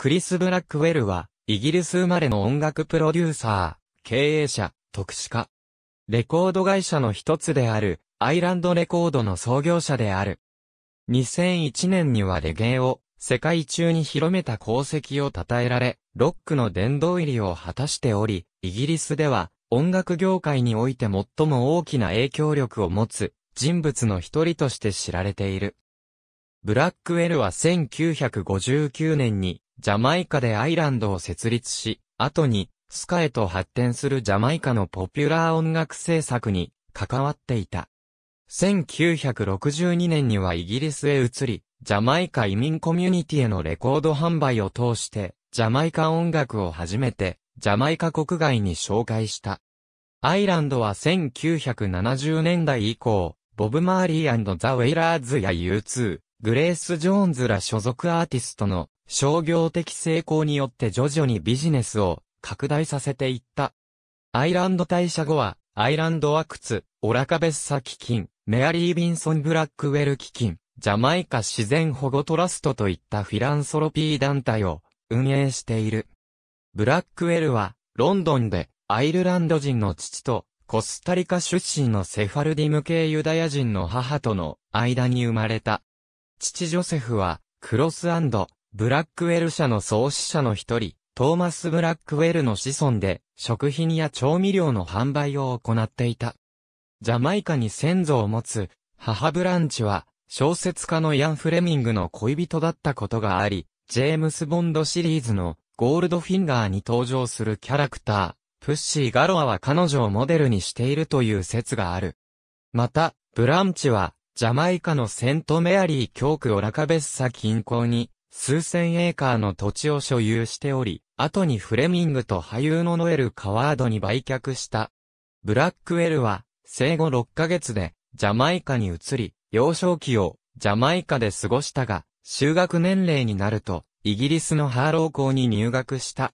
クリス・ブラックウェルは、イギリス生まれの音楽プロデューサー、経営者、特殊家。レコード会社の一つである、アイランドレコードの創業者である。2001年にはレゲエを世界中に広めた功績を称えられ、ロックの殿堂入りを果たしており、イギリスでは音楽業界において最も大きな影響力を持つ人物の一人として知られている。ブラックウェルは1959年にジャマイカでアイランドを設立し、後に、スカへと発展するジャマイカのポピュラー音楽制作に関わっていた。1962年にはイギリスへ移り、ジャマイカ移民コミュニティへのレコード販売を通して、ジャマイカ音楽を初めて、ジャマイカ国外に紹介した。アイランドは1970年代以降、ボブ・マーリーザ・ウェイラーズや U2、グレース・ジョーンズら所属アーティストの商業的成功によって徐々にビジネスを拡大させていった。アイランド退社後は、アイランドワクツ、オラカベッサ基金、メアリー・ビンソン・ブラックウェル基金、ジャマイカ自然保護トラストといったフィランソロピー団体を運営している。ブラックウェルは、ロンドンでアイルランド人の父と、コスタリカ出身のセファルディム系ユダヤ人の母との間に生まれた。父ジョセフは、クロスブラックウェル社の創始者の一人、トーマス・ブラックウェルの子孫で、食品や調味料の販売を行っていた。ジャマイカに先祖を持つ、母ブランチは、小説家のヤン・フレミングの恋人だったことがあり、ジェームス・ボンドシリーズのゴールドフィンガーに登場するキャラクター、プッシー・ガロアは彼女をモデルにしているという説がある。また、ブランチは、ジャマイカのセントメアリー教区オラカベッサ近郊に、数千エーカーの土地を所有しており、後にフレミングと俳優のノエル・カワードに売却した。ブラックウェルは、生後6ヶ月で、ジャマイカに移り、幼少期を、ジャマイカで過ごしたが、就学年齢になると、イギリスのハーロー校に入学した。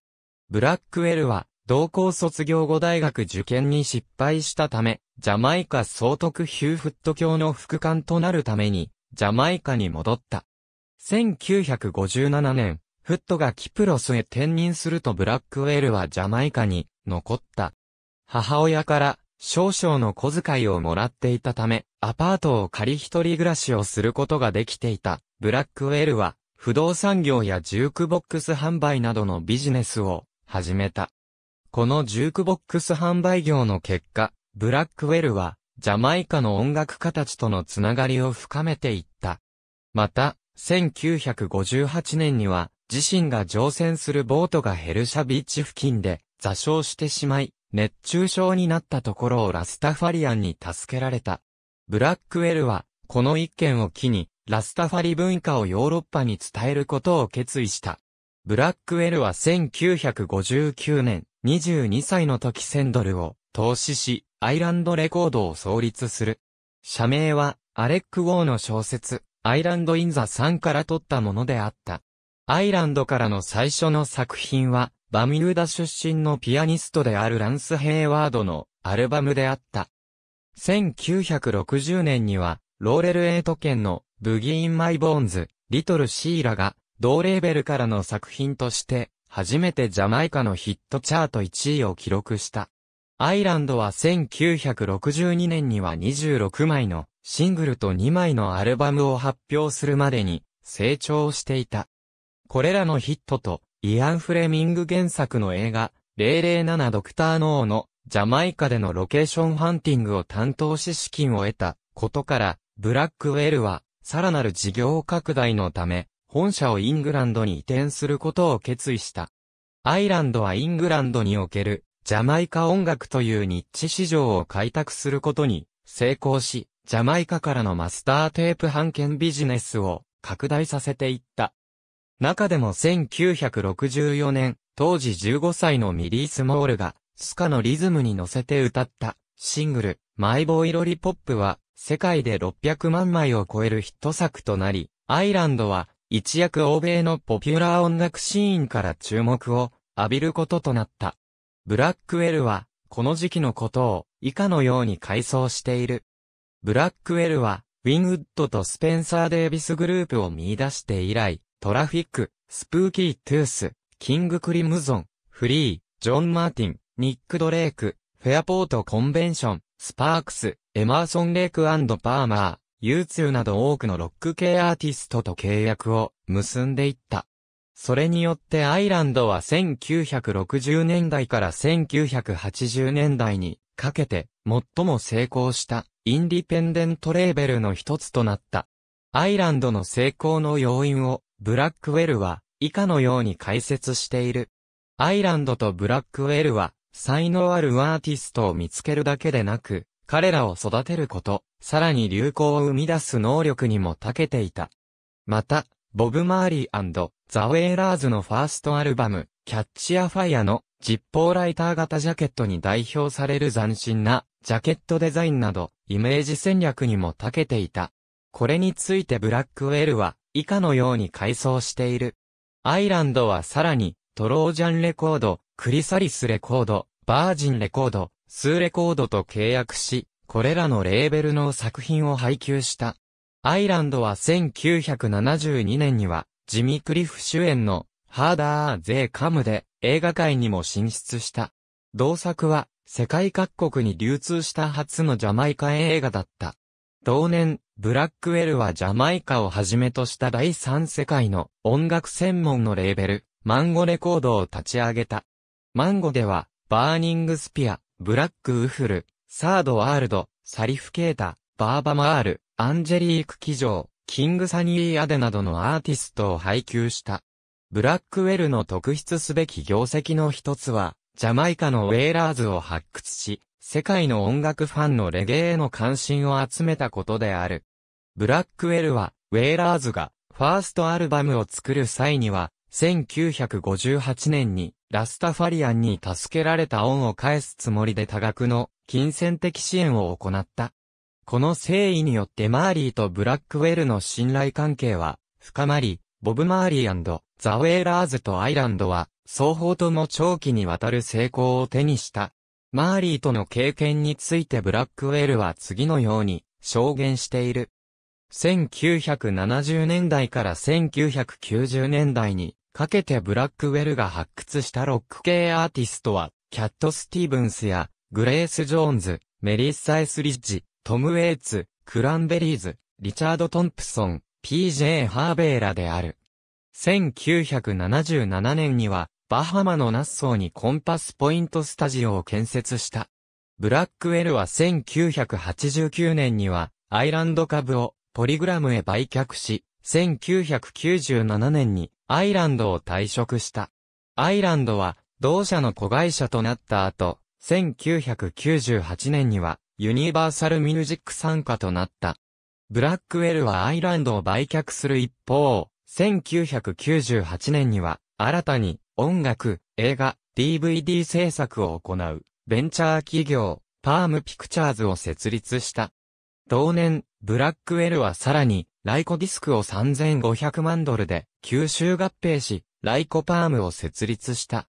ブラックウェルは、同校卒業後大学受験に失敗したため、ジャマイカ総督ヒューフット教の副官となるために、ジャマイカに戻った。1957年、フットがキプロスへ転任するとブラックウェルはジャマイカに残った。母親から少々の小遣いをもらっていたため、アパートを借り一人暮らしをすることができていた。ブラックウェルは、不動産業やジュークボックス販売などのビジネスを始めた。このジュークボックス販売業の結果、ブラックウェルは、ジャマイカの音楽家たちとのつながりを深めていった。また、1958年には、自身が乗船するボートがヘルシャビーチ付近で座礁してしまい、熱中症になったところをラスタファリアンに助けられた。ブラックウェルは、この一件を機に、ラスタファリ文化をヨーロッパに伝えることを決意した。ブラックウェルは1959年、22歳の時1000ドルを投資し、アイランドレコードを創立する。社名は、アレック・ウォーの小説、アイランド・イン・ザ・サンから取ったものであった。アイランドからの最初の作品は、バミューダ出身のピアニストであるランス・ヘイワードのアルバムであった。1960年には、ローレル・エイト県のブギー・イン・マイ・ボーンズ、リトル・シーラが、同レーベルからの作品として、初めてジャマイカのヒットチャート1位を記録した。アイランドは1962年には26枚のシングルと2枚のアルバムを発表するまでに成長していた。これらのヒットと、イアン・フレミング原作の映画、007ドクター・ノーのジャマイカでのロケーションハンティングを担当し資金を得たことから、ブラックウェルは、さらなる事業拡大のため、本社をイングランドに移転することを決意した。アイランドはイングランドにおける、ジャマイカ音楽というニッチ市場を開拓することに成功し、ジャマイカからのマスターテープ版権ビジネスを拡大させていった。中でも1964年、当時15歳のミリー・スモールが、スカのリズムに乗せて歌った、シングル、マイボーイロリポップは、世界で600万枚を超えるヒット作となり、アイランドは、一躍欧米のポピュラー音楽シーンから注目を浴びることとなった。ブラックウェルは、この時期のことを以下のように回想している。ブラックウェルは、ウィンウッドとスペンサー・デービスグループを見出して以来、トラフィック、スプーキー・トゥース、キング・クリムゾン、フリー、ジョン・マーティン、ニック・ドレイク、フェアポート・コンベンション、スパークス、エマーソン・レイク・パーマー、U2 など多くのロック系アーティストと契約を結んでいった。それによってアイランドは1960年代から1980年代にかけて最も成功したインディペンデントレーベルの一つとなった。アイランドの成功の要因をブラックウェルは以下のように解説している。アイランドとブラックウェルは才能あるアーティストを見つけるだけでなく彼らを育てること、さらに流行を生み出す能力にも長けていた。また、ボブ・マーリーザ・ウェイラーズのファーストアルバム、キャッチ・ア・ファイアのジッポーライター型ジャケットに代表される斬新なジャケットデザインなど、イメージ戦略にも長けていた。これについてブラックウェルは以下のように回想している。アイランドはさらに、トロージャンレコード、クリサリスレコード、バージンレコード、スーレコードと契約し、これらのレーベルの作品を配給した。アイランドは1972年には、ジミクリフ主演の、ハーダー・ゼー・カムで映画界にも進出した。同作は、世界各国に流通した初のジャマイカ映画だった。同年、ブラックウェルはジャマイカをはじめとした第三世界の音楽専門のレーベル、マンゴレコードを立ち上げた。マンゴでは、バーニングスピア、ブラックウフル、サードワールド、サリフケータ、バーバマール、アンジェリーク・騎乗、キング・サニー・アデなどのアーティストを配給した。ブラックウェルの特筆すべき業績の一つは、ジャマイカのウェーラーズを発掘し、世界の音楽ファンのレゲエへの関心を集めたことである。ブラックウェルは、ウェーラーズが、ファーストアルバムを作る際には、1958年に、ラスタファリアンに助けられた恩を返すつもりで多額の、金銭的支援を行った。この誠意によってマーリーとブラックウェルの信頼関係は深まり、ボブ・マーリーザ・ウェーラーズとアイランドは双方とも長期にわたる成功を手にした。マーリーとの経験についてブラックウェルは次のように証言している。1970年代から1990年代にかけてブラックウェルが発掘したロック系アーティストは、キャット・スティーブンスや、グレース・ジョーンズ、メリッサ・エスリッジ、トム・ウェイツ、クランベリーズ、リチャード・トンプソン、PJ・ ハーベーらである。1977年には、バハマのナッソーにコンパスポイントスタジオを建設した。ブラックウェルは1989年には、アイランド株をポリグラムへ売却し、1997年にアイランドを退職した。アイランドは同社の子会社となった後、1998年にはユニバーサルミュージック参加となった。ブラックウェルはアイランドを売却する一方、1998年には新たに音楽、映画、DVD 制作を行うベンチャー企業パームピクチャーズを設立した。同年、ブラックウェルはさらにライコディスクを3500万ドルで吸収合併し、ライコパームを設立した。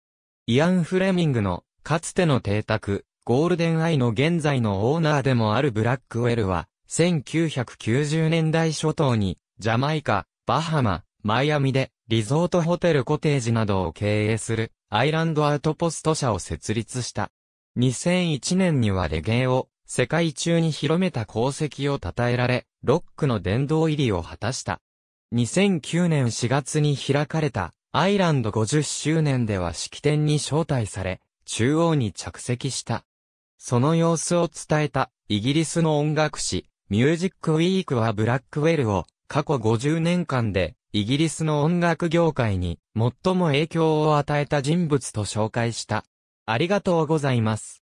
イアン・フレミングのかつての邸宅、ゴールデンアイの現在のオーナーでもあるブラックウェルは、1990年代初頭に、ジャマイカ、バハマ、マイアミで、リゾートホテルコテージなどを経営する、アイランドアウトポスト社を設立した。2001年にはレゲエを、世界中に広めた功績を称えられ、ロックの殿堂入りを果たした。2009年4月に開かれた、アイランド50周年では式典に招待され、中央に着席した。その様子を伝えた、イギリスの音楽誌、ミュージックウィークはブラックウェルを、過去50年間で、イギリスの音楽業界に、最も影響を与えた人物と紹介した。ありがとうございます。